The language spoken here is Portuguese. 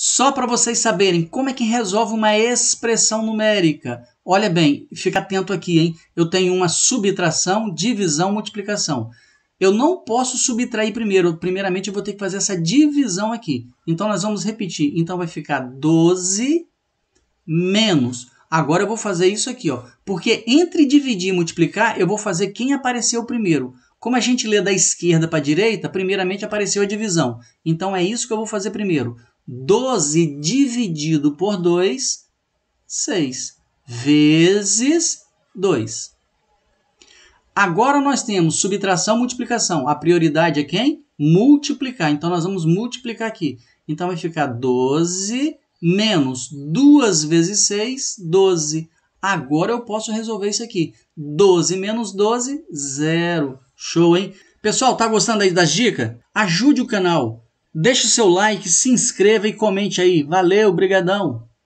Só para vocês saberem como é que resolve uma expressão numérica. Olha bem, fica atento aqui, hein? Eu tenho uma subtração, divisão, multiplicação. Eu não posso subtrair primeiro. Primeiramente, eu vou ter que fazer essa divisão aqui. Então, nós vamos repetir. Então, vai ficar 12 menos. Agora, eu vou fazer isso aqui, ó. Porque entre dividir e multiplicar, eu vou fazer quem apareceu primeiro. Como a gente lê da esquerda para a direita, primeiramente apareceu a divisão. Então, é isso que eu vou fazer primeiro. 12 dividido por 2, 6 vezes 2. Agora nós temos subtração, multiplicação. A prioridade é quem? Multiplicar. Então nós vamos multiplicar aqui. Então vai ficar 12 menos 2 vezes 6, 12. Agora eu posso resolver isso aqui. 12 menos 12, zero. Show, hein? Pessoal, tá gostando aí das dicas? Ajude o canal Deixe o seu like, se inscreva e comente aí. Valeu, brigadão!